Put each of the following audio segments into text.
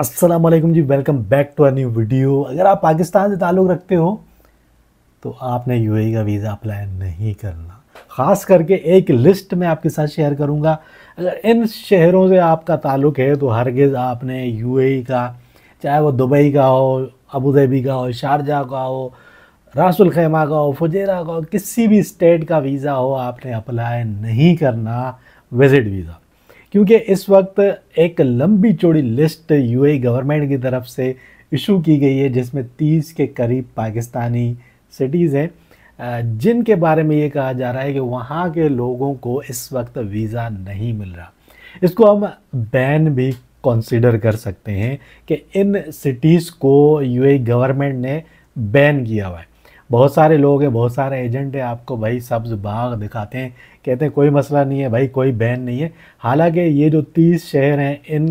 अस्सलाम वालेकुम जी welcome back to our new video अगर आप पाकिस्तान से ताल्लुक़ रखते हो तो आपने यूएई e का वीज़ा अप्लाई नहीं करना ख़ास करके एक लिस्ट मैं आपके साथ शेयर करूँगा अगर इन शहरों से आपका ताल्लुक़ है तो हरगिज़ आपने यूएई e का चाहे वो दुबई का हो अबू धाबी का हो शारजा का हो रासुल खैमा का हो फुजेरा का हो किसी भी स्टेट का वीज़ा हो आपने अप्लाई नहीं करना विज़िट वीज़ा क्योंकि इस वक्त एक लंबी चौड़ी लिस्ट यू गवर्नमेंट की तरफ से इशू की गई है जिसमें तीस के करीब पाकिस्तानी सिटीज़ हैं जिनके बारे में ये कहा जा रहा है कि वहाँ के लोगों को इस वक्त वीज़ा नहीं मिल रहा इसको हम बैन भी कंसिडर कर सकते हैं कि इन सिटीज़ को यूएई गवर्नमेंट ने बैन किया हुआ है बहुत सारे लोग हैं बहुत सारे एजेंट हैं आपको भाई सब्ज़ बाग दिखाते हैं कहते हैं कोई मसला नहीं है भाई कोई बैन नहीं है हालांकि ये जो तीस शहर हैं इन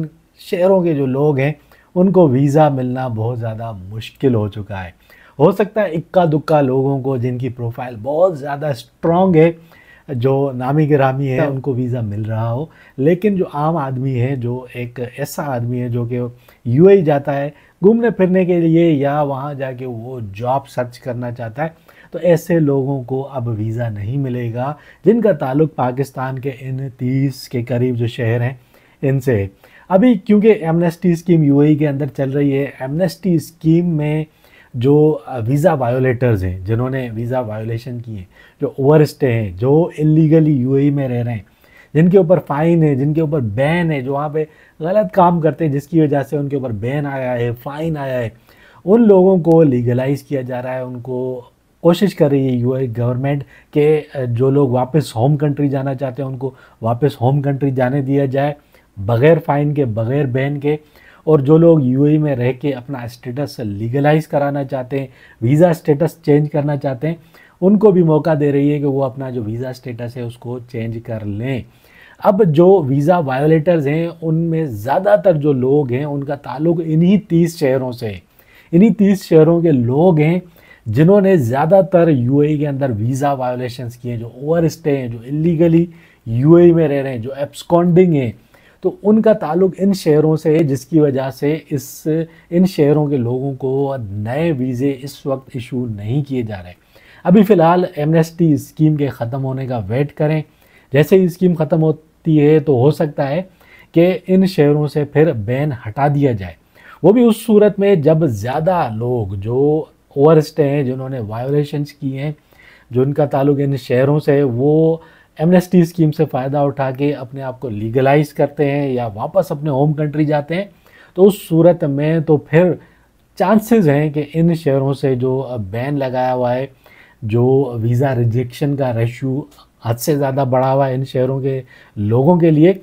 शहरों के जो लोग हैं उनको वीज़ा मिलना बहुत ज़्यादा मुश्किल हो चुका है हो सकता है इक्का दुक्का लोगों को जिनकी प्रोफाइल बहुत ज़्यादा स्ट्रॉन्ग है जो नामी गिरामी है हाँ। उनको वीज़ा मिल रहा हो लेकिन जो आम आदमी है जो एक ऐसा आदमी है जो कि यूएई e जाता है घूमने फिरने के लिए या वहाँ जाके वो जॉब सर्च करना चाहता है तो ऐसे लोगों को अब वीज़ा नहीं मिलेगा जिनका ताल्लुक पाकिस्तान के इन तीस के करीब जो शहर हैं इनसे है अभी क्योंकि एमनेस्टी स्कीम यू के अंदर चल रही है एमनेस्टी स्कीम में जो वीज़ा वायोलेटर्स हैं जिन्होंने वीज़ा वायोलेशन किए जो ओवर स्टे हैं जो इलीगली यू e में रह रहे हैं जिनके ऊपर फ़ाइन है जिनके ऊपर बैन है जो वहाँ पे गलत काम करते हैं जिसकी वजह से उनके ऊपर बैन आया है फ़ाइन आया है उन लोगों को लीगलाइज किया जा रहा है उनको कोशिश कर रही है ए गवर्नमेंट के जो लोग वापस होम कंट्री जाना चाहते हैं उनको वापस होम कंट्री जाने दिया जाए बग़ैर फ़ाइन के बग़ैर बैन के और जो लोग ए e में रह के अपना स्टेटस लीगलाइज कराना चाहते हैं वीज़ा स्टेटस चेंज करना चाहते हैं उनको भी मौका दे रही है कि वो अपना जो वीज़ा स्टेटस है उसको चेंज कर लें अब जो वीज़ा वायोलेटर्स हैं उनमें ज़्यादातर जो लोग हैं उनका ताल्लुक इन्हीं तीस शहरों से है इन्हीं तीस शहरों के लोग हैं जिन्होंने ज़्यादातर यू e के अंदर वीज़ा वायोलेशंस किए हैं जो ओवर स्टे हैं जो इलीगली यू e में रह रहे हैं जो एब्सकॉन्डिंग हैं तो उनका ताल्लुक इन शहरों से है जिसकी वजह से इस इन शहरों के लोगों को नए वीज़े इस वक्त इशू नहीं किए जा रहे अभी फ़िलहाल एमनेस्टी स्कीम के ख़त्म होने का वेट करें जैसे ही स्कीम ख़त्म होती है तो हो सकता है कि इन शहरों से फिर बैन हटा दिया जाए वो भी उस सूरत में जब ज़्यादा लोग जो ओवर स्टे हैं जिन्होंने वायोलेशंस किए हैं जो उनका ताल्लुक इन शहरों से वो एमनेस्टी स्कीम से फ़ायदा उठा के अपने आप को लीगलाइज करते हैं या वापस अपने होम कंट्री जाते हैं तो उस सूरत में तो फिर चांसेस हैं कि इन शहरों से जो बैन लगाया हुआ है जो वीज़ा रिजेक्शन का रेशू हद से ज़्यादा बढ़ा हुआ है इन शहरों के लोगों के लिए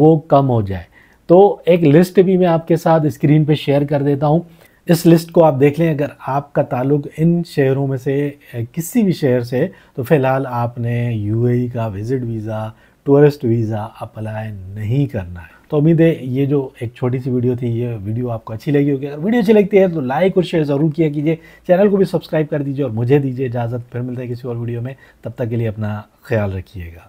वो कम हो जाए तो एक लिस्ट भी मैं आपके साथ स्क्रीन पे शेयर कर देता हूँ इस लिस्ट को आप देख लें अगर आपका ताल्लुक इन शहरों में से किसी भी शहर से तो फ़िलहाल आपने यूएई का visit visa tourist visa apply नहीं करना है तो उम्मीद है ये जो एक छोटी सी वीडियो थी ये वीडियो आपको अच्छी लगी होगी अगर वीडियो अच्छी लगती है तो लाइक और शेयर ज़रूर किया कीजिए चैनल को भी सब्सक्राइब कर दीजिए और मुझे दीजिए इजाज़त फिर मिलता है किसी और वीडियो में तब तक के लिए अपना ख्याल रखिएगा